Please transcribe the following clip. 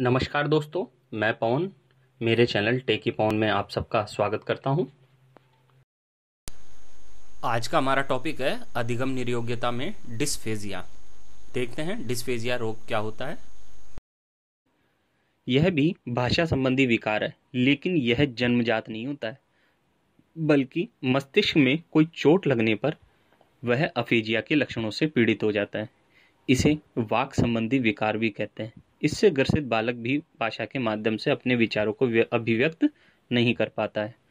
नमस्कार दोस्तों मैं पवन मेरे चैनल टेकी पवन में आप सबका स्वागत करता हूं आज का हमारा टॉपिक है अधिगम निर्योग्यता में डिस्फेजिया देखते हैं डिस्फेजिया रोग क्या होता है यह भी भाषा संबंधी विकार है लेकिन यह जन्मजात नहीं होता है बल्कि मस्तिष्क में कोई चोट लगने पर वह अफेजिया के लक्षणों से पीड़ित हो जाता है इसे वाक संबंधी विकार भी कहते हैं इससे ग्रसित बालक भी भाषा के माध्यम से अपने विचारों को अभिव्यक्त नहीं कर पाता है